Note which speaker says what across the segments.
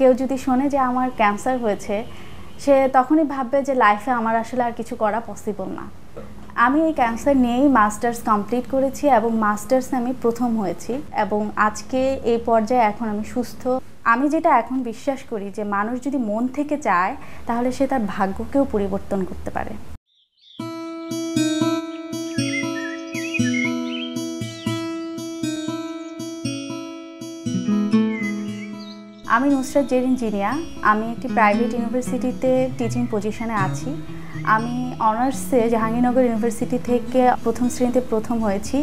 Speaker 1: কেউ যদি শোনে যে আমার ক্যান্সার হয়েছে সে তখনই ভাববে যে লাইফে আমার আসলে আর কিছু করা পসিবল না আমি এই ক্যান্সার নিয়েই মাস্টার্স কমপ্লিট করেছি এবং মাস্টার্স আমি প্রথম হয়েছি এবং আজকে এই পর্যায়ে এখন আমি সুস্থ আমি যেটা এখন বিশ্বাস করি যে মানুষ যদি মন থেকে চায় তাহলে সে তার ভাগ্যকেও পরিবর্তন করতে পারে আমি নুসরাত জেরিন জিনিয়া আমি একটি প্রাইভেট ইউনিভার্সিটিতে টিচিং পজিশনে আছি আমি অনার্সে জাহাঙ্গীরনগর ইউনিভার্সিটি থেকে প্রথম শ্রেণীতে প্রথম হয়েছি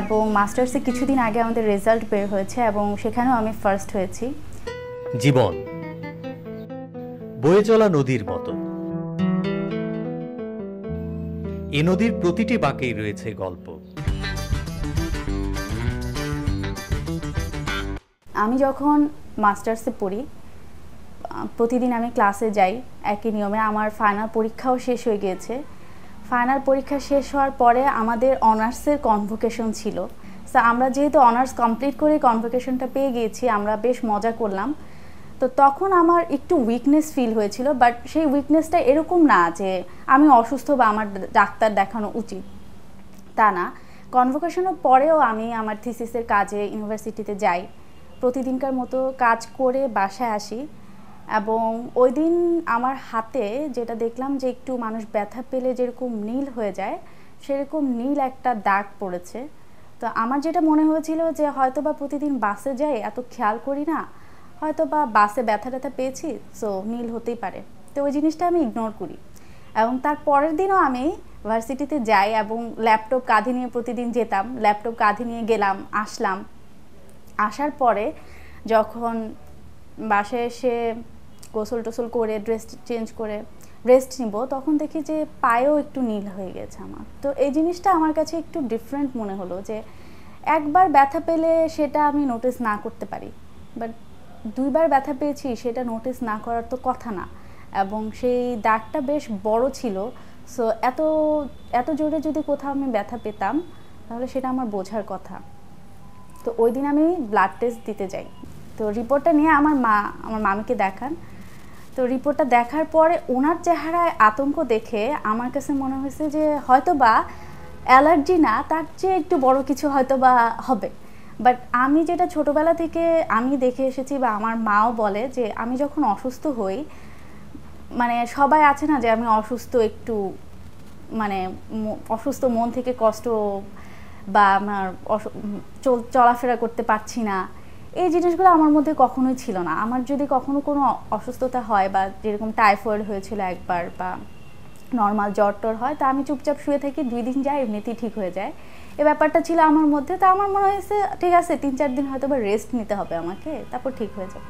Speaker 1: এবং মাস্টার্সে কিছুদিন আগে আমাদের রেজাল্ট বের হয়েছে এবং সেখানেও আমি ফার্স্ট হয়েছি জীবন বয়ে চলা নদীর মতো এ নদীর প্রতিটি বাঁকেই রয়েছে গল্প আমি যখন মাস্টার্সে পড়ি প্রতিদিন আমি ক্লাসে যাই একই নিয়মে আমার ফাইনাল পরীক্ষাও শেষ হয়ে গিয়েছে ফাইনাল পরীক্ষা শেষ হওয়ার পরে আমাদের অনার্সের কনভোকেশন ছিল তা আমরা যেহেতু অনার্স কমপ্লিট করে কনভোকেশনটা পেয়ে গিয়েছি আমরা বেশ মজা করলাম তো তখন আমার একটু উইকনেস ফিল হয়েছিল বাট সেই উইকনেসটা এরকম না যে আমি অসুস্থ বা আমার ডাক্তার দেখানো উচিত তা না কনভোকেশনের পরেও আমি আমার থিসিসের কাজে ইউনিভার্সিটিতে যাই প্রতিদিনকার মতো কাজ করে বাসায় আসি এবং ওই দিন আমার হাতে যেটা দেখলাম যে একটু মানুষ ব্যথা পেলে যেরকম নীল হয়ে যায় সেরকম নীল একটা দাগ পড়েছে তো আমার যেটা মনে হয়েছিল যে হয়তো বা প্রতিদিন বাসে যাই এত খেয়াল করি না হয়তো বা বাসে ব্যথা ট্যাথা পেয়েছি সো নীল হতেই পারে তো ওই জিনিসটা আমি ইগনোর করি এবং তার পরের দিনও আমি ভার্সিটিতে যাই এবং ল্যাপটপ কাঁধে নিয়ে প্রতিদিন যেতাম ল্যাপটপ কাঁধে নিয়ে গেলাম আসলাম আসার পরে যখন বাসে এসে গোসল টোসল করে ড্রেস চেঞ্জ করে রেস্ট নিব তখন দেখি যে পায়েও একটু নীল হয়ে গেছে আমার তো এই জিনিসটা আমার কাছে একটু ডিফারেন্ট মনে হলো যে একবার ব্যথা পেলে সেটা আমি নোটিস না করতে পারি বাট দুইবার ব্যথা পেয়েছি সেটা নোটিস না করার তো কথা না এবং সেই দাগটা বেশ বড় ছিল সো এত এত জোরে যদি কোথাও আমি ব্যথা পেতাম তাহলে সেটা আমার বোঝার কথা তো ওই দিন আমি ব্লাড টেস্ট দিতে যাই তো রিপোর্টটা নিয়ে আমার মা আমার মামিকে দেখান তো রিপোর্টটা দেখার পরে ওনার চেহারায় আতঙ্ক দেখে আমার কাছে মনে হয়েছে যে হয়তো বা অ্যালার্জি না তার চেয়ে একটু বড় কিছু হয়তো বা হবে বাট আমি যেটা ছোটোবেলা থেকে আমি দেখে এসেছি বা আমার মাও বলে যে আমি যখন অসুস্থ হই মানে সবাই আছে না যে আমি অসুস্থ একটু মানে অসুস্থ মন থেকে কষ্ট বা আমার চলাফেরা করতে পারছি না এই জিনিসগুলো আমার মধ্যে কখনোই ছিল না আমার যদি কখনো কোনো অসুস্থতা হয় বা যেরকম টাইফয়েড হয়েছিল একবার বা নর্মাল জ্বর টর হয় তা আমি চুপচাপ শুয়ে থাকি দুই দিন যায় এমনিতেই ঠিক হয়ে যায় এ ব্যাপারটা ছিল আমার মধ্যে তা আমার মনে হয়েছে ঠিক আছে তিন চার দিন হয়তো বা রেস্ট নিতে হবে আমাকে তারপর ঠিক হয়ে যাবে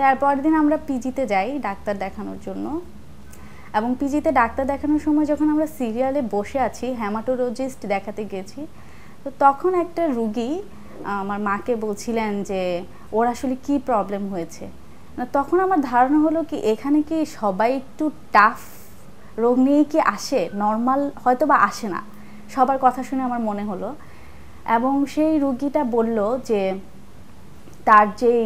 Speaker 1: তারপর দিন আমরা পিজিতে যাই ডাক্তার দেখানোর জন্য এবং পিজিতে ডাক্তার দেখানোর সময় যখন আমরা সিরিয়ালে বসে আছি হ্যামাটোলজিস্ট দেখাতে গেছি তো তখন একটা রুগী আমার মাকে বলছিলেন যে ওর আসলে কি প্রবলেম হয়েছে তখন আমার ধারণা হলো কি এখানে কি সবাই একটু টাফ রোগ নিয়ে কি আসে নর্মাল হয়তো বা আসে না সবার কথা শুনে আমার মনে হলো এবং সেই রুগীটা বলল যে তার যেই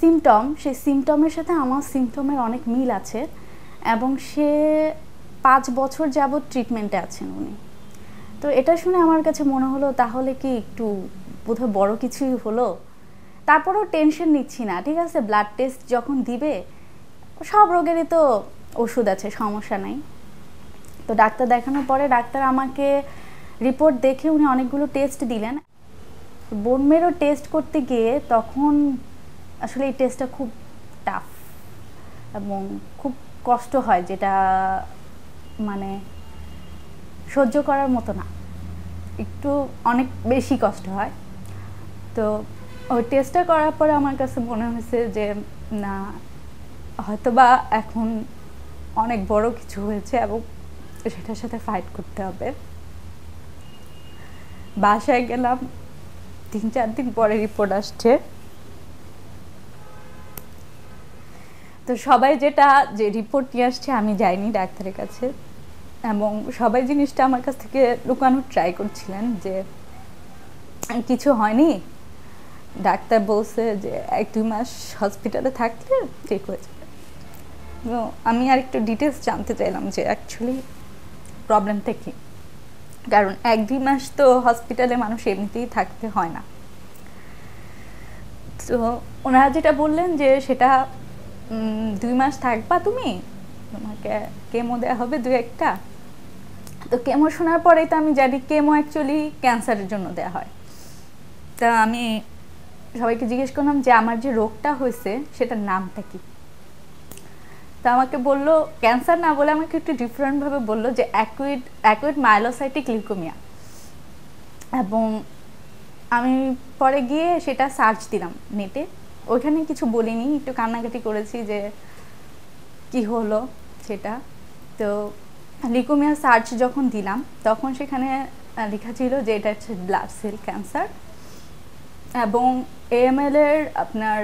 Speaker 1: সিমটম সেই সিমটমের সাথে আমার সিমটমের অনেক মিল আছে এবং সে পাঁচ বছর যাবৎ ট্রিটমেন্টে আছেন উনি তো এটা শুনে আমার কাছে মনে হলো তাহলে কি একটু বোধহয় বড় কিছুই হলো তারপরেও টেনশন নিচ্ছি না ঠিক আছে ব্লাড টেস্ট যখন দিবে সব রোগেরই তো ওষুধ আছে সমস্যা নাই তো ডাক্তার দেখানোর পরে ডাক্তার আমাকে রিপোর্ট দেখে উনি অনেকগুলো টেস্ট দিলেন বোনমেরও টেস্ট করতে গিয়ে তখন আসলে এই টেস্টটা খুব টাফ এবং খুব কষ্ট হয় যেটা মানে সহ্য করার মতো না একটু অনেক বেশি কষ্ট হয় তো ওই টেস্টটা করার পরে আমার কাছে মনে হয়েছে যে না হয়তোবা এখন অনেক বড় কিছু হয়েছে এবং সেটার সাথে ফাইট করতে হবে বাসায় গেলাম তিন চার দিন পরে রিপোর্ট আসছে তো সবাই যেটা যে রিপোর্ট নিয়ে আসছে আমি যাইনি ডাক্তারের কাছে এবং সবাই জিনিসটা আমার কাছ থেকে লুকানোর ট্রাই করছিলেন যে কিছু হয়নি ডাক্তার বলছে যে এক দুই মাস হসপিটালে থাকলে ঠিক হয়ে যাবে তো আমি আর একটু ডিটেলস জানতে চাইলাম যে অ্যাকচুয়ালি প্রবলেমটা কী কারণ এক দুই মাস তো হসপিটালে মানুষ এমনিতেই থাকতে হয় না তো ওনারা যেটা বললেন যে সেটা দুই মাস থাকবা তুমি তোমাকে কেমো দেওয়া হবে দু একটা তো কেমো শোনার পরেই তো আমি জানি কেমো অ্যাকচুয়ালি ক্যান্সারের জন্য দেওয়া হয় তা আমি সবাইকে জিজ্ঞেস করলাম যে আমার যে রোগটা হয়েছে সেটার নামটা কি তা আমাকে বলল ক্যান্সার না বলে আমাকে একটু ডিফারেন্টভাবে বলল যে অ্যাকুইড অ্যাকুইড মাইলোসাইটিক লিকোমিয়া এবং আমি পরে গিয়ে সেটা সার্চ দিলাম নেটে ওইখানে কিছু বলিনি একটু কান্নাকাটি করেছি যে কি হলো সেটা তো লিকোমিয়া সার্চ যখন দিলাম তখন সেখানে লেখা ছিল যে এটা হচ্ছে ব্লাড সেল ক্যান্সার এবং এএমএল এর আপনার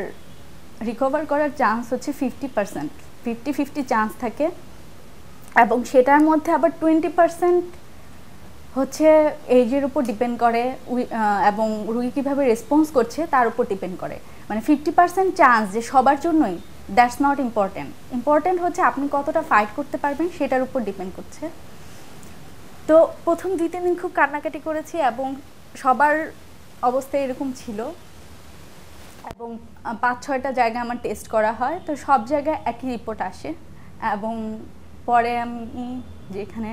Speaker 1: রিকভার করার চান্স হচ্ছে fifty percent fifty fifty chance থাকে এবং সেটার মধ্যে আবার টোয়েন্টি পার্সেন্ট হচ্ছে এজের উপর ডিপেন্ড করে এবং রুগী কীভাবে রেসপন্স করছে তার উপর ডিপেন্ড করে মানে ফিফটি পার্সেন্ট চান্স যে সবার জন্যই দ্যাটস নট ইম্পর্ট্যান্ট ইম্পর্ট্যান্ট হচ্ছে আপনি কতটা ফাইট করতে পারবেন সেটার উপর ডিপেন্ড করছে তো প্রথম দুই তিন দিন খুব কান্নাকাটি করেছি এবং সবার অবস্থা এরকম ছিল এবং পাঁচ ছয়টা জায়গায় আমার টেস্ট করা হয় তো সব জায়গায় একই রিপোর্ট আসে এবং পরে আমি যেখানে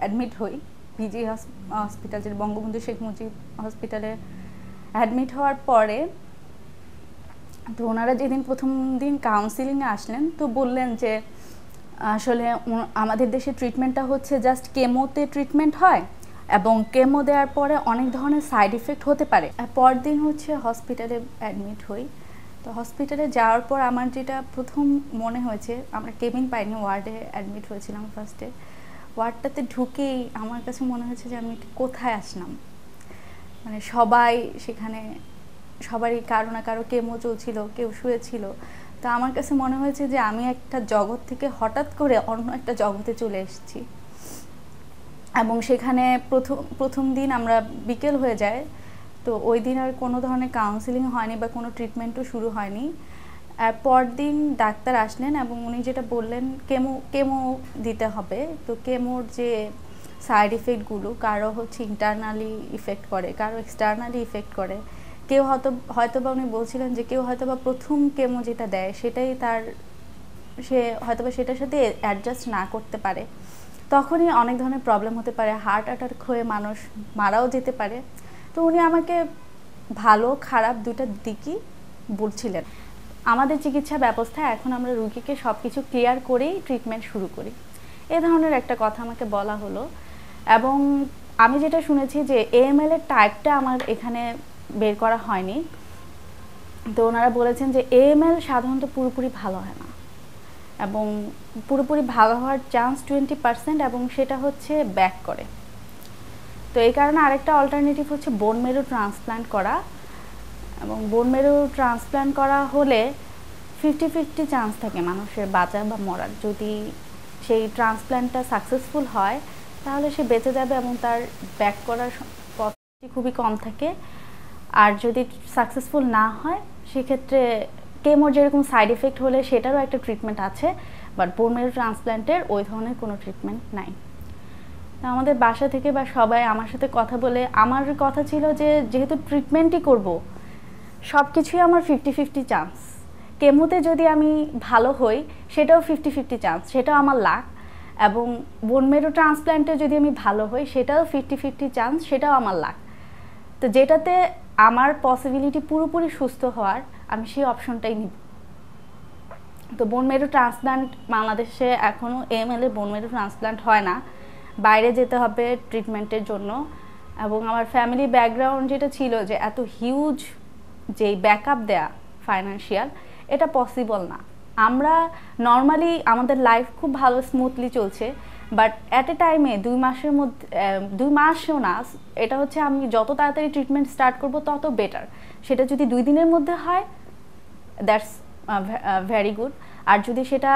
Speaker 1: অ্যাডমিট হই পিজি হসপিটাল যেটা বঙ্গবন্ধু শেখ মুজিব হসপিটালে অ্যাডমিট হওয়ার পরে তো ওনারা যেদিন প্রথম দিন কাউন্সিলিংয়ে আসলেন তো বললেন যে আসলে আমাদের দেশে ট্রিটমেন্টটা হচ্ছে জাস্ট কেমোতে ট্রিটমেন্ট হয় এবং কেমো দেওয়ার পরে অনেক ধরনের সাইড ইফেক্ট হতে পারে পরদিন হচ্ছে হসপিটালে অ্যাডমিট হই তো হসপিটালে যাওয়ার পর আমার যেটা প্রথম মনে হয়েছে আমরা কেবিন পাইনি ওয়ার্ডে অ্যাডমিট হয়েছিলাম ফার্স্টে ওয়ার্ডটাতে ঢুকেই আমার কাছে মনে হয়েছে যে আমি কোথায় আসলাম মানে সবাই সেখানে সবারই কারো না কারো কেমো চলছিল কেউ শুয়েছিল তো আমার কাছে মনে হয়েছে যে আমি একটা জগৎ থেকে হঠাৎ করে অন্য একটা জগতে চলে এসেছি এবং সেখানে প্রথম প্রথম দিন আমরা বিকেল হয়ে যায় তো ওই দিন আর কোনো ধরনের কাউন্সিলিং হয়নি বা কোনো ট্রিটমেন্টও শুরু হয়নি পরদিন ডাক্তার আসলেন এবং উনি যেটা বললেন কেমো কেমো দিতে হবে তো কেমোর যে সাইড ইফেক্টগুলো কারো হচ্ছে ইন্টারনালি ইফেক্ট করে কারো এক্সটার্নালি ইফেক্ট করে কেউ হয়তো হয়তো বা উনি বলছিলেন যে কেউ হয়তো বা প্রথম কেমো যেটা দেয় সেটাই তার সে হয়তো বা সেটার সাথে অ্যাডজাস্ট না করতে পারে তখনই অনেক ধরনের প্রবলেম হতে পারে হার্ট অ্যাটাক হয়ে মানুষ মারাও যেতে পারে তো উনি আমাকে ভালো খারাপ দুটা দিকই বলছিলেন আমাদের চিকিৎসা ব্যবস্থা এখন আমরা রুগীকে সব কিছু ক্লিয়ার করেই ট্রিটমেন্ট শুরু করি এ ধরনের একটা কথা আমাকে বলা হলো এবং আমি যেটা শুনেছি যে এএমএল এর টাইপটা আমার এখানে বের করা হয়নি তো ওনারা বলেছেন যে এএমএল সাধারণত পুরোপুরি ভালো হয় না এবং পুরোপুরি ভালো হওয়ার চান্স টোয়েন্টি পার্সেন্ট এবং সেটা হচ্ছে ব্যাক করে তো এই কারণে আরেকটা অল্টারনেটিভ হচ্ছে বোন মেরু ট্রান্সপ্লান্ট করা এবং বোন মেরু ট্রান্সপ্ল্যান্ট করা হলে ফিফটি ফিফটি চান্স থাকে মানুষের বাঁচা বা মরার যদি সেই ট্রান্সপ্ল্যান্টটা সাকসেসফুল হয় তাহলে সে বেঁচে যাবে এবং তার ব্যাক করার পথটি খুবই কম থাকে আর যদি সাকসেসফুল না হয় সেক্ষেত্রে কেমোর যেরকম সাইড এফেক্ট হলে সেটারও একটা ট্রিটমেন্ট আছে বাট মেরু ট্রান্সপ্ল্যান্টের ওই ধরনের কোনো ট্রিটমেন্ট নাই তা আমাদের বাসা থেকে বা সবাই আমার সাথে কথা বলে আমার কথা ছিল যে যেহেতু ট্রিটমেন্টই করবো সব কিছুই আমার ফিফটি ফিফটি চান্স কেমোতে যদি আমি ভালো হই সেটাও ফিফটি ফিফটি চান্স সেটাও আমার লাখ এবং বোন মেরো ট্রান্সপ্ল্যান্টে যদি আমি ভালো হই সেটাও ফিফটি ফিফটি চান্স সেটাও আমার লাখ তো যেটাতে আমার পসিবিলিটি পুরোপুরি সুস্থ হওয়ার আমি সেই অপশনটাই নিব তো বোন মেরো ট্রান্সপ্ল্যান্ট বাংলাদেশে এখনও এম এলএ বোন মেরো ট্রান্সপ্ল্যান্ট হয় না বাইরে যেতে হবে ট্রিটমেন্টের জন্য এবং আমার ফ্যামিলি ব্যাকগ্রাউন্ড যেটা ছিল যে এত হিউজ যেই ব্যাকআপ দেয়া ফাইন্যান্সিয়াল এটা পসিবল না আমরা নর্মালি আমাদের লাইফ খুব ভালো স্মুথলি চলছে বাট অ্যাট এ টাইমে দুই মাসের মধ্যে দুই মাসও না এটা হচ্ছে আমি যত তাড়াতাড়ি ট্রিটমেন্ট স্টার্ট করব তত বেটার সেটা যদি দুই দিনের মধ্যে হয় দ্যাটস ভেরি গুড আর যদি সেটা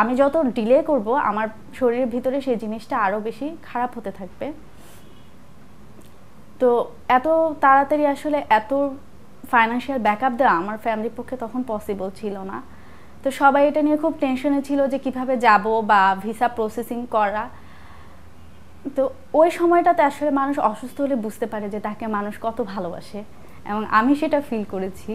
Speaker 1: আমি যত ডিলে করব আমার শরীরের ভিতরে সেই জিনিসটা আরও বেশি খারাপ হতে থাকবে তো এত তাড়াতাড়ি আসলে এত ফাইন্যান্সিয়াল ব্যাকআপ দেওয়া আমার ফ্যামিলির পক্ষে তখন পসিবল ছিল না তো সবাই এটা নিয়ে খুব টেনশনে ছিল যে কিভাবে যাব বা ভিসা প্রসেসিং করা তো ওই সময়টাতে আসলে মানুষ অসুস্থ হলে বুঝতে পারে যে তাকে মানুষ কত ভালোবাসে এবং আমি সেটা ফিল করেছি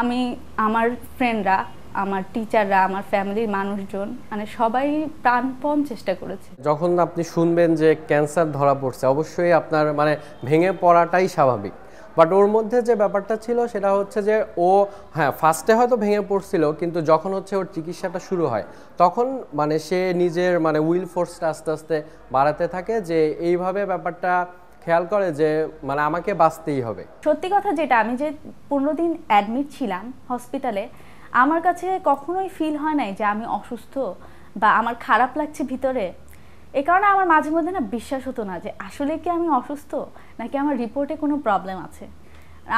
Speaker 1: আমি আমার ফ্রেন্ডরা আমার টিচাররা আমার ফ্যামিলির মানুষজন মানে সবাই প্রাণপণ চেষ্টা করেছে যখন আপনি শুনবেন যে ক্যান্সার ধরা পড়ছে অবশ্যই আপনার মানে ভেঙে পড়াটাই স্বাভাবিক বাট ওর মধ্যে যে ব্যাপারটা ছিল সেটা হচ্ছে যে ও হ্যাঁ ফার্স্টে হয়তো ভেঙে পড়ছিল কিন্তু যখন হচ্ছে ওর চিকিৎসাটা শুরু হয় তখন মানে সে নিজের মানে উইল ফোর্সটা আস্তে আস্তে বাড়াতে থাকে যে এইভাবে ব্যাপারটা খেয়াল করে যে মানে আমাকে বাঁচতেই হবে সত্যি কথা যেটা আমি যে পনেরো দিন অ্যাডমিট ছিলাম হসপিটালে আমার কাছে কখনোই ফিল হয় নাই যে আমি অসুস্থ বা আমার খারাপ লাগছে ভিতরে এ কারণে আমার মাঝে মধ্যে না বিশ্বাস হতো না যে আসলে কি আমি অসুস্থ নাকি আমার রিপোর্টে কোনো প্রবলেম আছে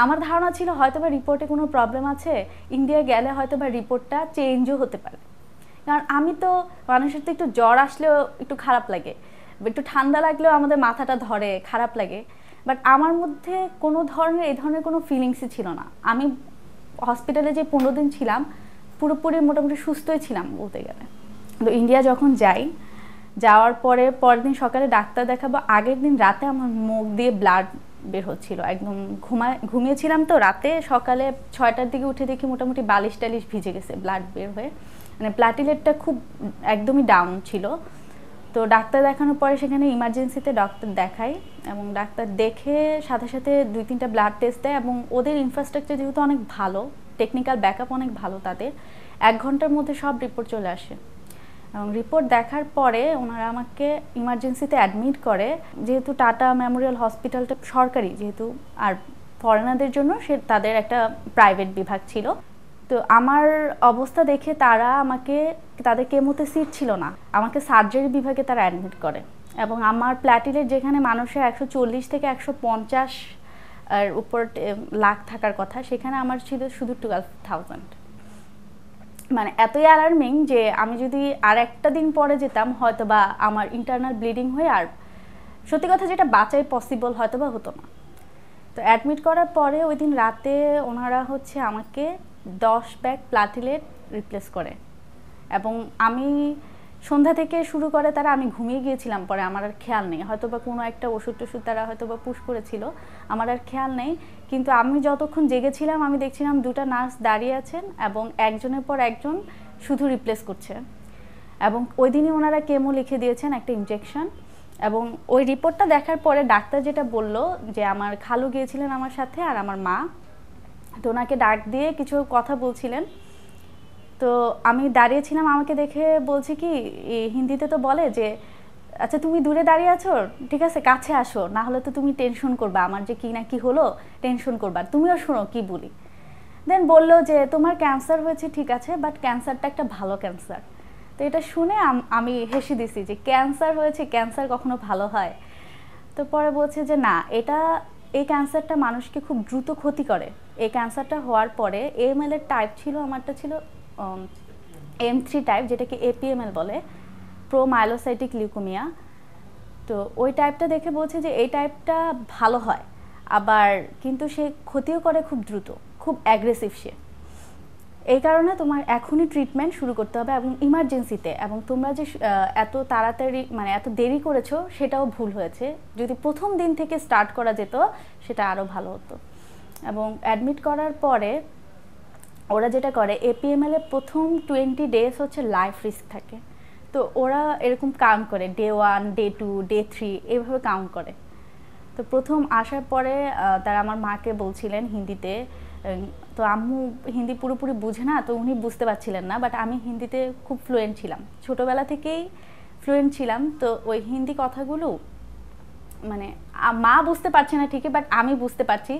Speaker 1: আমার ধারণা ছিল হয়তো বা রিপোর্টে কোনো প্রবলেম আছে ইন্ডিয়া গেলে হয়তো বা রিপোর্টটা চেঞ্জও হতে পারে কারণ আমি তো মানুষের তো একটু জ্বর আসলেও একটু খারাপ লাগে একটু ঠান্ডা লাগলেও আমাদের মাথাটা ধরে খারাপ লাগে বাট আমার মধ্যে কোনো ধরনের এই ধরনের কোনো ফিলিংসই ছিল না আমি হসপিটালে যে পনেরো দিন ছিলাম পুরোপুরি মোটামুটি সুস্থই ছিলাম বলতে গেলে তো ইন্ডিয়া যখন যাই যাওয়ার পরে পরের দিন সকালে ডাক্তার দেখাবো আগের দিন রাতে আমার মুখ দিয়ে ব্লাড বের হচ্ছিল একদম ঘুমা ঘুমিয়েছিলাম তো রাতে সকালে ছয়টার দিকে উঠে দেখি মোটামুটি বালিশ টালিশ ভিজে গেছে ব্লাড বের হয়ে মানে প্লাটিলেটটা খুব একদমই ডাউন ছিল তো ডাক্তার দেখানোর পরে সেখানে ইমার্জেন্সিতে ডাক্তার দেখাই এবং ডাক্তার দেখে সাথে সাথে দুই তিনটা ব্লাড টেস্ট দেয় এবং ওদের ইনফ্রাস্ট্রাকচার যেহেতু অনেক ভালো টেকনিক্যাল ব্যাকআপ অনেক ভালো তাদের এক ঘন্টার মধ্যে সব রিপোর্ট চলে আসে এবং রিপোর্ট দেখার পরে ওনারা আমাকে ইমার্জেন্সিতে অ্যাডমিট করে যেহেতু টাটা মেমোরিয়াল হসপিটালটা সরকারি যেহেতু আর ফরেনারদের জন্য সে তাদের একটা প্রাইভেট বিভাগ ছিল তো আমার অবস্থা দেখে তারা আমাকে তাদের কেমোতে সিট ছিল না আমাকে সার্জারি বিভাগে তারা অ্যাডমিট করে এবং আমার প্ল্যাটিলেট যেখানে মানুষের একশো চল্লিশ থেকে একশো পঞ্চাশ আর উপর লাখ থাকার কথা সেখানে আমার ছিল শুধু টুয়েলভ থাউজেন্ড মানে এতই অ্যালার্মিং যে আমি যদি আর একটা দিন পরে যেতাম হয়তো বা আমার ইন্টারনাল ব্লিডিং হয়ে আর সত্যি কথা যেটা বাঁচাই পসিবল হয়তো বা হতো না তো অ্যাডমিট করার পরে ওই দিন রাতে ওনারা হচ্ছে আমাকে দশ ব্যাগ প্লাটিলেট রিপ্লেস করে এবং আমি সন্ধ্যা থেকে শুরু করে তারা আমি ঘুমিয়ে গিয়েছিলাম পরে আমার আর খেয়াল নেই হয়তো বা কোনো একটা ওষুধ টষুধ তারা হয়তো বা পুশ করেছিল আমার আর খেয়াল নেই কিন্তু আমি যতক্ষণ জেগেছিলাম আমি দেখছিলাম দুটা নার্স দাঁড়িয়ে আছেন এবং একজনের পর একজন শুধু রিপ্লেস করছে এবং ওই দিনই ওনারা কেমো লিখে দিয়েছেন একটা ইনজেকশন এবং ওই রিপোর্টটা দেখার পরে ডাক্তার যেটা বলল যে আমার খালু গিয়েছিলেন আমার সাথে আর আমার মা তো ওনাকে ডাক দিয়ে কিছু কথা বলছিলেন তো আমি দাঁড়িয়েছিলাম আমাকে দেখে বলছে কি হিন্দিতে তো বলে যে আচ্ছা তুমি দূরে দাঁড়িয়ে আছো ঠিক আছে কাছে আসো না হলে তো তুমি টেনশন করবা আমার যে কি না কি হলো টেনশন করবা তুমিও শোনো কি বলি দেন বললো যে তোমার ক্যান্সার হয়েছে ঠিক আছে বাট ক্যান্সারটা একটা ভালো ক্যান্সার তো এটা শুনে আমি হেসে দিছি যে ক্যান্সার হয়েছে ক্যান্সার কখনো ভালো হয় তো পরে বলছে যে না এটা এই ক্যান্সারটা মানুষকে খুব দ্রুত ক্ষতি করে এই ক্যান্সারটা হওয়ার পরে এমএল এর টাইপ ছিল আমারটা ছিল এম থ্রি টাইপ যেটাকে এপিএমএল বলে প্রোমাইলোসাইটিক লিউকোমিয়া তো ওই টাইপটা দেখে বলছে যে এই টাইপটা ভালো হয় আবার কিন্তু সে ক্ষতিও করে খুব দ্রুত খুব অ্যাগ্রেসিভ সে এই কারণে তোমার এখনই ট্রিটমেন্ট শুরু করতে হবে এবং ইমার্জেন্সিতে এবং তোমরা যে এত তাড়াতাড়ি মানে এত দেরি করেছো সেটাও ভুল হয়েছে যদি প্রথম দিন থেকে স্টার্ট করা যেত সেটা আরও ভালো হতো এবং অ্যাডমিট করার পরে ওরা যেটা করে এ প্রথম টোয়েন্টি ডেজ হচ্ছে লাইফ রিস্ক থাকে তো ওরা এরকম কাউন্ট করে day one day two day three এভাবে কাউন্ট করে তো প্রথম আসার পরে তারা আমার মাকে বলছিলেন হিন্দিতে তো আম্মু হিন্দি পুরোপুরি বুঝে না তো উনি বুঝতে পারছিলেন না বাট আমি হিন্দিতে খুব ফ্লুয়েন্ট ছিলাম ছোটোবেলা থেকেই ফ্লুয়েন্ট ছিলাম তো ওই হিন্দি কথাগুলো মানে মা বুঝতে পারছে না ঠিকই বাট আমি বুঝতে পারছি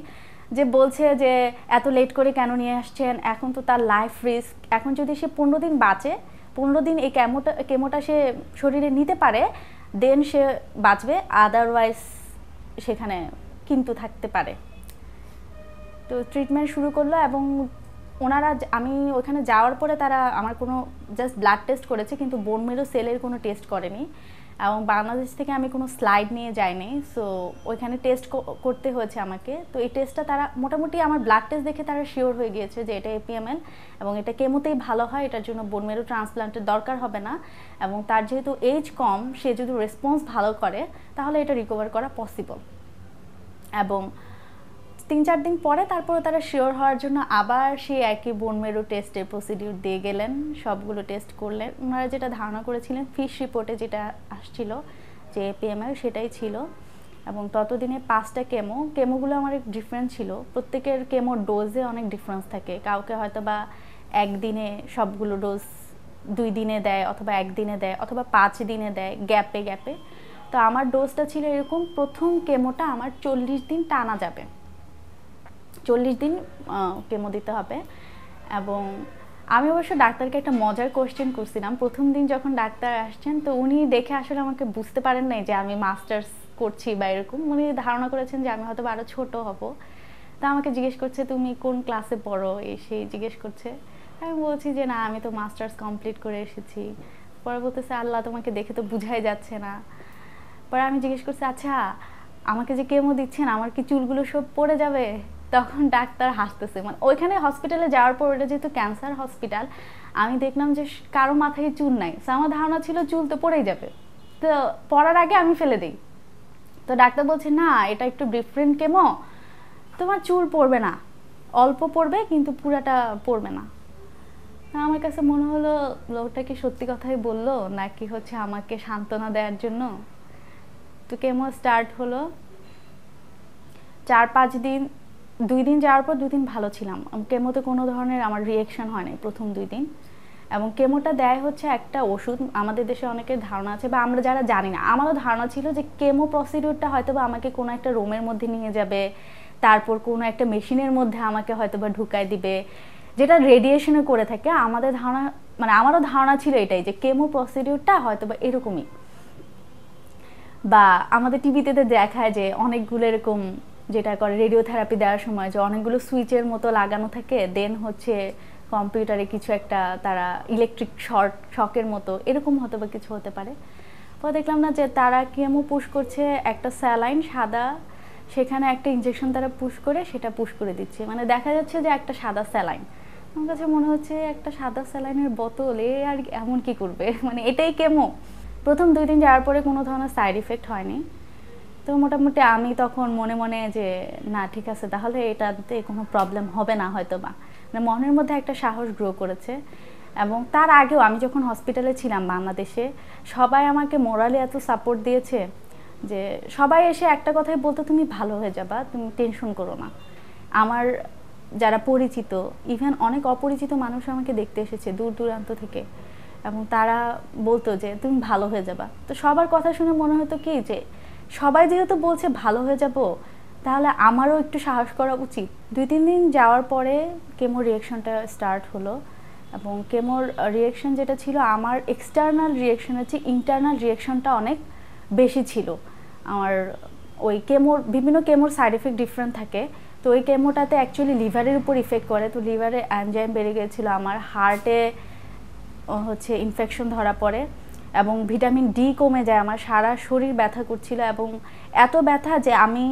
Speaker 1: যে বলছে যে এত লেট করে কেন নিয়ে আসছেন এখন তো তার লাইফ রিস্ক এখন যদি সে পনেরো দিন বাঁচে পনেরো দিন এই কেমোটা কেমোটা সে শরীরে নিতে পারে দেন সে বাঁচবে আদারওয়াইজ সেখানে কিন্তু থাকতে পারে তো ট্রিটমেন্ট শুরু করলো এবং ওনারা আমি ওখানে যাওয়ার পরে তারা আমার কোনো জাস্ট ব্লাড টেস্ট করেছে কিন্তু বোনমেরো সেলের কোনো টেস্ট করেনি এবং বাংলাদেশ থেকে আমি কোনো স্লাইড নিয়ে যাইনি সো ওইখানে টেস্ট করতে হয়েছে আমাকে তো এই টেস্টটা তারা মোটামুটি আমার ব্লাড টেস্ট দেখে তারা শিওর হয়ে গিয়েছে যে এটা এপিএমএল এবং এটা কেমোতেই ভালো হয় এটার জন্য বোনমেরু ট্রান্সপ্লান্টের দরকার হবে না এবং তার যেহেতু এজ কম সে যদি রেসপন্স ভালো করে তাহলে এটা রিকভার করা পসিবল এবং তিন চার দিন পরে তারপরে তারা শিওর হওয়ার জন্য আবার সেই একই বোনমেরু টেস্টের প্রসিডিউর দিয়ে গেলেন সবগুলো টেস্ট করলেন ওনারা যেটা ধারণা করেছিলেন ফিশ রিপোর্টে যেটা আসছিল যে পিএমআই সেটাই ছিল এবং ততদিনে পাঁচটা কেমো কেমোগুলো আমার ডিফারেন্ট ছিল প্রত্যেকের কেমোর ডোজে অনেক ডিফারেন্স থাকে কাউকে হয়তো বা একদিনে সবগুলো ডোজ দুই দিনে দেয় অথবা একদিনে দেয় অথবা পাঁচ দিনে দেয় গ্যাপে গ্যাপে তো আমার ডোজটা ছিল এরকম প্রথম কেমোটা আমার চল্লিশ দিন টানা যাবে চল্লিশ দিন কেমো দিতে হবে এবং আমি অবশ্য ডাক্তারকে একটা মজার কোয়েশ্চেন করছিলাম প্রথম দিন যখন ডাক্তার আসছেন তো উনি দেখে আসলে আমাকে বুঝতে পারেন নাই যে আমি মাস্টার্স করছি বা এরকম উনি ধারণা করেছেন যে আমি হয়তো আরও ছোট হব তা আমাকে জিজ্ঞেস করছে তুমি কোন ক্লাসে পড়ো এসে জিজ্ঞেস করছে আমি বলছি যে না আমি তো মাস্টার্স কমপ্লিট করে এসেছি পরে বলতেছে আল্লাহ তোমাকে দেখে তো বুঝাই যাচ্ছে না পরে আমি জিজ্ঞেস করছি আচ্ছা আমাকে যে কেমো দিচ্ছেন আমার কি চুলগুলো সব পড়ে যাবে তখন ডাক্তার হাসতেছে মানে ওইখানে হসপিটালে যাওয়ার পর ওটা যেহেতু ক্যান্সার হসপিটাল আমি দেখলাম যে কারো মাথায় চুল নাই আমার ধারণা ছিল চুল তো পড়েই যাবে তো পড়ার আগে আমি ফেলে দিই তো ডাক্তার বলছে না এটা একটু ডিফারেন্ট কেমো তোমার চুল পড়বে না অল্প পড়বে কিন্তু পুরাটা পড়বে না আমার কাছে মনে হলো লোকটা কি সত্যি কথাই বললো নাকি হচ্ছে আমাকে সান্ত্বনা দেওয়ার জন্য তো কেমো স্টার্ট হলো চার পাঁচ দিন দুই দিন যাওয়ার পর দুই দিন ভালো ছিলাম কেমোতে কোনো ধরনের আমার রিয়েকশন হয় নাই প্রথম দুই দিন এবং কেমোটা দেয় হচ্ছে একটা ওষুধ আমাদের দেশে অনেকের ধারণা আছে বা আমরা যারা জানি না আমারও ধারণা ছিল যে কেমো প্রসিডিউরটা হয়তো বা আমাকে কোনো একটা রুমের মধ্যে নিয়ে যাবে তারপর কোনো একটা মেশিনের মধ্যে আমাকে হয়তো বা ঢুকায় দিবে যেটা রেডিয়েশনে করে থাকে আমাদের ধারণা মানে আমারও ধারণা ছিল এটাই যে কেমো প্রসিডিউরটা হয়তো বা এরকমই বা আমাদের টিভিতে দেখায় যে অনেকগুলো এরকম যেটা করে রেডিওথেরাপি দেওয়ার সময় যে অনেকগুলো সুইচের মতো লাগানো থাকে দেন হচ্ছে কম্পিউটারে কিছু একটা তারা ইলেকট্রিক শর্ট শকের মতো এরকম হতে বা কিছু হতে পারে পরে দেখলাম না যে তারা কেমো পুশ করছে একটা স্যালাইন সাদা সেখানে একটা ইঞ্জেকশন তারা পুশ করে সেটা পুশ করে দিচ্ছে মানে দেখা যাচ্ছে যে একটা সাদা স্যালাইন আমার কাছে মনে হচ্ছে একটা সাদা স্যালাইনের বোতল এ আর এমন কি করবে মানে এটাই কেমো প্রথম দুই দিন যাওয়ার পরে কোনো ধরনের সাইড ইফেক্ট হয়নি তো মোটামুটি আমি তখন মনে মনে যে না ঠিক আছে তাহলে এটাতে কোনো প্রবলেম হবে না হয়তো বা মানে মনের মধ্যে একটা সাহস গ্রো করেছে এবং তার আগেও আমি যখন হসপিটালে ছিলাম বাংলাদেশে সবাই আমাকে মোরালি এত সাপোর্ট দিয়েছে যে সবাই এসে একটা কথাই বলতো তুমি ভালো হয়ে যাবা তুমি টেনশন করো না আমার যারা পরিচিত ইভেন অনেক অপরিচিত মানুষ আমাকে দেখতে এসেছে দূর দূরান্ত থেকে এবং তারা বলতো যে তুমি ভালো হয়ে যাবা তো সবার কথা শুনে মনে হতো কি যে সবাই যেহেতু বলছে ভালো হয়ে যাব তাহলে আমারও একটু সাহস করা উচিত দুই তিন দিন যাওয়ার পরে কেমোর রিয়াকশনটা স্টার্ট হলো এবং কেমোর রিয়াকশন যেটা ছিল আমার এক্সটার্নাল রিয়াকশন হচ্ছে ইন্টারনাল রিয়াকশনটা অনেক বেশি ছিল আমার ওই কেমোর বিভিন্ন কেমোর সাইড এফেক্ট ডিফারেন্ট থাকে তো ওই কেমোটাতে অ্যাকচুয়ালি লিভারের উপর ইফেক্ট করে তো লিভারে অ্যানজাইম বেড়ে গেছিলো আমার হার্টে হচ্ছে ইনফেকশন ধরা পড়ে এবং ভিটামিন ডি কমে যায় আমার সারা শরীর ব্যথা করছিল এবং এত ব্যথা যে আমি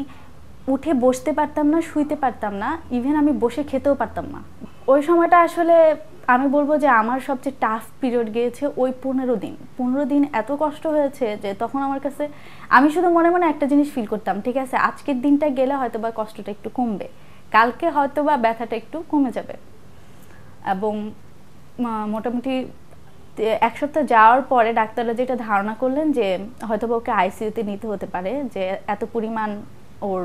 Speaker 1: উঠে বসতে পারতাম না শুইতে পারতাম না ইভেন আমি বসে খেতেও পারতাম না ওই সময়টা আসলে আমি বলবো যে আমার সবচেয়ে টাফ পিরিয়ড গিয়েছে ওই পনেরো দিন পনেরো দিন এত কষ্ট হয়েছে যে তখন আমার কাছে আমি শুধু মনে মনে একটা জিনিস ফিল করতাম ঠিক আছে আজকের দিনটা গেলে হয়তো বা কষ্টটা একটু কমবে কালকে হয়তো বা ব্যথাটা একটু কমে যাবে এবং মোটামুটি এক সপ্তাহ যাওয়ার পরে ডাক্তাররা যেটা ধারণা করলেন যে হয়তো ওকে আইসিইউতে নিতে হতে পারে যে এত পরিমাণ ওর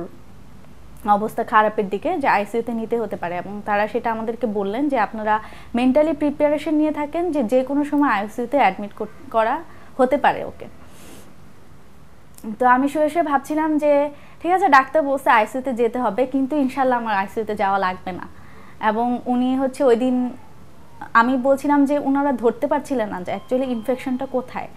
Speaker 1: অবস্থা খারাপের দিকে যে আইসিইউতে নিতে হতে পারে এবং তারা সেটা আমাদেরকে বললেন যে আপনারা মেন্টালি প্রিপারেশন নিয়ে থাকেন যে যে কোনো সময় আইসিইউতে অ্যাডমিট করা হতে পারে ওকে তো আমি শুয়ে শুয়ে ভাবছিলাম যে ঠিক আছে ডাক্তার বলছে আইসিইউতে যেতে হবে কিন্তু ইনশাল্লাহ আমার আইসিইউতে যাওয়া লাগবে না এবং উনি হচ্ছে ওই দিন আমি বলছিলাম যে ওনারা ধরতে পারছিলেন না যে অ্যাকচুয়ালি ইনফেকশনটা কোথায়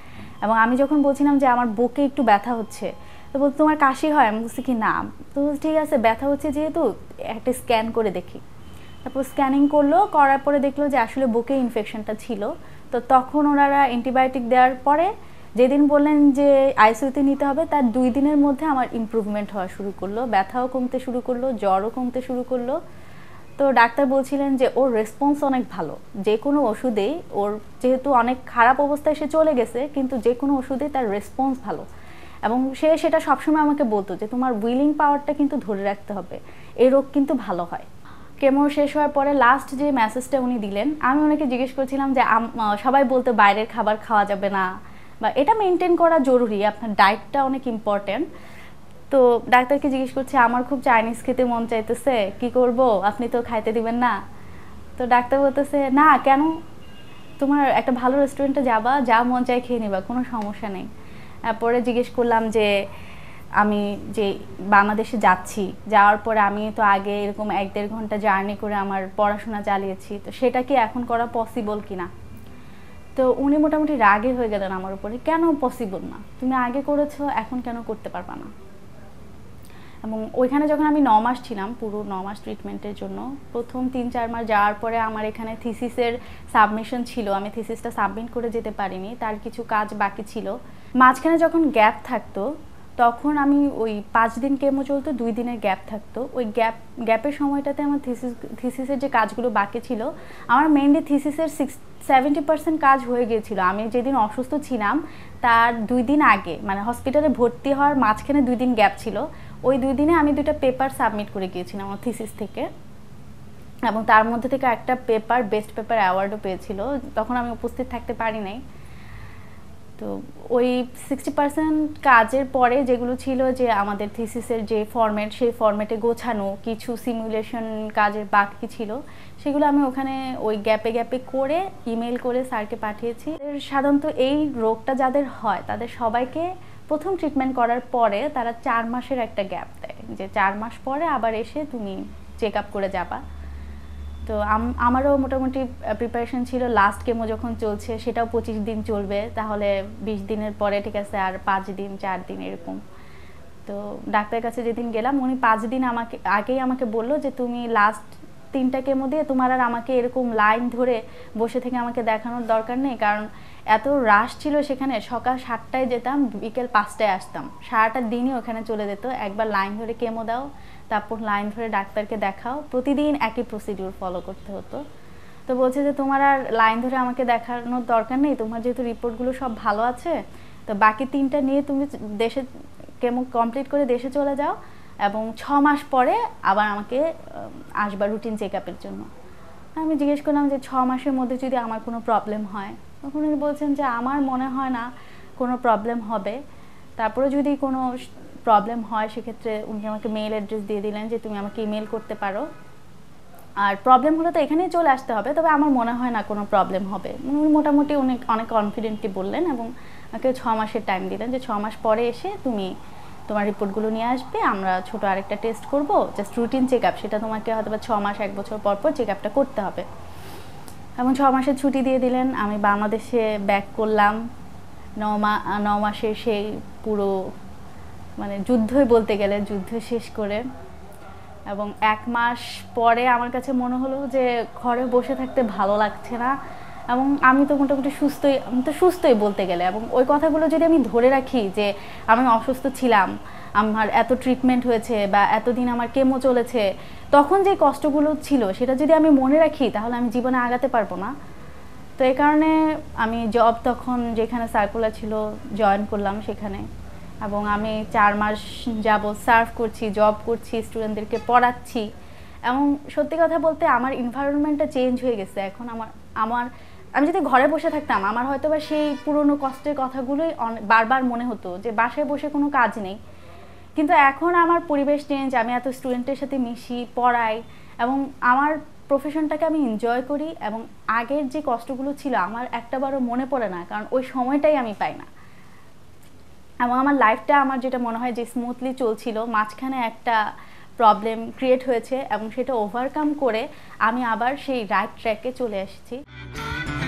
Speaker 1: এবং আমি যখন বলছিলাম যে আমার বুকে একটু ব্যথা হচ্ছে তো বলতো তোমার কাশি হয় আমি বলছি কি না তো ঠিক আছে ব্যথা হচ্ছে যেহেতু একটা স্ক্যান করে দেখি তারপর স্ক্যানিং করলো করার পরে দেখলো যে আসলে বুকে ইনফেকশনটা ছিল তো তখন ওনারা অ্যান্টিবায়োটিক দেওয়ার পরে যেদিন বললেন যে আইসিউতে নিতে হবে তার দুই দিনের মধ্যে আমার ইম্প্রুভমেন্ট হওয়া শুরু করলো ব্যথাও কমতে শুরু করলো জ্বরও কমতে শুরু করলো তো ডাক্তার বলছিলেন যে ওর রেসপন্স অনেক ভালো যে কোনো ওষুধে ওর যেহেতু অনেক খারাপ অবস্থায় সে চলে গেছে কিন্তু যে কোনো ওষুধে তার রেসপন্স ভালো এবং সে সেটা সবসময় আমাকে বলতো যে তোমার উইলিং পাওয়ারটা কিন্তু ধরে রাখতে হবে এই রোগ কিন্তু ভালো হয় কেমো শেষ হওয়ার পরে লাস্ট যে মেসেজটা উনি দিলেন আমি ওনাকে জিজ্ঞেস করছিলাম যে সবাই বলতে বাইরের খাবার খাওয়া যাবে না বা এটা মেনটেন করা জরুরি আপনার ডায়েটটা অনেক ইম্পর্ট্যান্ট তো ডাক্তারকে জিজ্ঞেস করছে আমার খুব চাইনিজ খেতে মন চাইতেছে কি করব আপনি তো খাইতে দিবেন না তো ডাক্তার বলতেছে না কেন তোমার একটা ভালো রেস্টুরেন্টে যাবা যা মন চায় খেয়ে নিবা কোনো সমস্যা নেই তারপরে জিজ্ঞেস করলাম যে আমি যে বাংলাদেশে যাচ্ছি যাওয়ার পরে আমি তো আগে এরকম এক দেড় ঘন্টা জার্নি করে আমার পড়াশোনা চালিয়েছি তো সেটা কি এখন করা পসিবল কিনা তো উনি মোটামুটি রাগে হয়ে গেলেন আমার উপরে কেন পসিবল না তুমি আগে করেছো এখন কেন করতে পারবা না এবং ওইখানে যখন আমি ন মাস ছিলাম পুরো ন মাস ট্রিটমেন্টের জন্য প্রথম তিন চার মাস যাওয়ার পরে আমার এখানে থিসিসের সাবমিশন ছিল আমি থিসিসটা সাবমিট করে যেতে পারিনি তার কিছু কাজ বাকি ছিল মাঝখানে যখন গ্যাপ থাকতো তখন আমি ওই পাঁচ দিন কেমো চলতো দুই দিনের গ্যাপ থাকতো ওই গ্যাপ গ্যাপের সময়টাতে আমার থিসিস থিসিসের যে কাজগুলো বাকি ছিল আমার মেনলি থিসিসের সিক্স সেভেন্টি পার্সেন্ট কাজ হয়ে গিয়েছিল আমি যেদিন অসুস্থ ছিলাম তার দুই দিন আগে মানে হসপিটালে ভর্তি হওয়ার মাঝখানে দুই দিন গ্যাপ ছিল ওই দুই দিনে আমি দুইটা পেপার সাবমিট করে গিয়েছিলাম আমার থিসিস থেকে এবং তার মধ্যে থেকে একটা পেপার বেস্ট পেপার অ্যাওয়ার্ডও পেয়েছিল তখন আমি উপস্থিত থাকতে পারি নাই তো ওই সিক্সটি পার্সেন্ট কাজের পরে যেগুলো ছিল যে আমাদের থিসিসের যে ফর্ম্যাট সেই ফর্ম্যাটে গোছানো কিছু সিমুলেশন কাজের বাকি ছিল সেগুলো আমি ওখানে ওই গ্যাপে গ্যাপে করে ইমেল করে স্যারকে পাঠিয়েছি সাধারণত এই রোগটা যাদের হয় তাদের সবাইকে প্রথম ট্রিটমেন্ট করার পরে তারা চার মাসের একটা গ্যাপ দেয় যে চার মাস পরে আবার এসে তুমি চেক আপ করে যাবা তো আমারও মোটামুটি প্রিপারেশন ছিল লাস্ট কেমো যখন চলছে সেটাও পঁচিশ দিন চলবে তাহলে বিশ দিনের পরে ঠিক আছে আর পাঁচ দিন চার দিন এরকম তো ডাক্তারের কাছে যেদিন গেলাম উনি পাঁচ দিন আমাকে আগেই আমাকে বললো যে তুমি লাস্ট তিনটা কেমো দিয়ে তোমার আর আমাকে এরকম লাইন ধরে বসে থেকে আমাকে দেখানোর দরকার নেই কারণ এত রাশ ছিল সেখানে সকাল সাতটায় যেতাম বিকেল পাঁচটায় আসতাম সারাটা দিনই ওখানে চলে যেত একবার লাইন ধরে কেমো দাও তারপর লাইন ধরে ডাক্তারকে দেখাও প্রতিদিন একই প্রসিডিউর ফলো করতে হতো তো বলছে যে তোমার আর লাইন ধরে আমাকে দেখানোর দরকার নেই তোমার যেহেতু রিপোর্টগুলো সব ভালো আছে তো বাকি তিনটা নিয়ে তুমি দেশে কেমো কমপ্লিট করে দেশে চলে যাও এবং ছ মাস পরে আবার আমাকে আসবা রুটিন চেক আপের জন্য আমি জিজ্ঞেস করলাম যে ছ মাসের মধ্যে যদি আমার কোনো প্রবলেম হয় তখন উনি বলছেন যে আমার মনে হয় না কোনো প্রবলেম হবে তারপরে যদি কোনো প্রবলেম হয় সেক্ষেত্রে উনি আমাকে মেল অ্যাড্রেস দিয়ে দিলেন যে তুমি আমাকে ইমেল করতে পারো আর প্রবলেম হলে তো এখানেই চলে আসতে হবে তবে আমার মনে হয় না কোনো প্রবলেম হবে মানে উনি মোটামুটি উনি অনেক কনফিডেন্টলি বললেন এবং আমাকে ছ মাসের টাইম দিলেন যে ছ মাস পরে এসে তুমি তোমার রিপোর্টগুলো নিয়ে আসবে আমরা ছোট আরেকটা টেস্ট করব জাস্ট রুটিন চেক আপ সেটা তোমাকে হয়তো বা ছ মাস এক বছর পর পর চেক আপটা করতে হবে এবং ছ মাসের ছুটি দিয়ে দিলেন আমি বাংলাদেশে ব্যাক করলাম ন মা ন সেই পুরো মানে যুদ্ধই বলতে গেলে যুদ্ধ শেষ করে এবং এক মাস পরে আমার কাছে মনে হলো যে ঘরে বসে থাকতে ভালো লাগছে না এবং আমি তো মোটামুটি সুস্থই আমি তো সুস্থই বলতে গেলে এবং ওই কথাগুলো যদি আমি ধরে রাখি যে আমি অসুস্থ ছিলাম আমার এত ট্রিটমেন্ট হয়েছে বা এতদিন আমার কেমো চলেছে তখন যে কষ্টগুলো ছিল সেটা যদি আমি মনে রাখি তাহলে আমি জীবনে আগাতে পারবো না তো এই কারণে আমি জব তখন যেখানে সার্কুলার ছিল জয়েন করলাম সেখানে এবং আমি চার মাস যাব সার্ভ করছি জব করছি স্টুডেন্টদেরকে পড়াচ্ছি এবং সত্যি কথা বলতে আমার এনভায়রনমেন্টটা চেঞ্জ হয়ে গেছে এখন আমার আমার আমি যদি ঘরে বসে থাকতাম আমার হয়তো বা সেই পুরনো কষ্টের কথাগুলোই বারবার মনে হতো যে বাসায় বসে কোনো কাজ নেই কিন্তু এখন আমার পরিবেশ চেঞ্জ আমি এত স্টুডেন্টের সাথে মিশি পড়াই এবং আমার প্রফেশনটাকে আমি এনজয় করি এবং আগের যে কষ্টগুলো ছিল আমার একটাবারও মনে পড়ে না কারণ ওই সময়টাই আমি পাই না এবং আমার লাইফটা আমার যেটা মনে হয় যে স্মুথলি চলছিল মাঝখানে একটা প্রবলেম ক্রিয়েট হয়েছে এবং সেটা ওভারকাম করে আমি আবার সেই রাইট ট্র্যাকে চলে এসেছি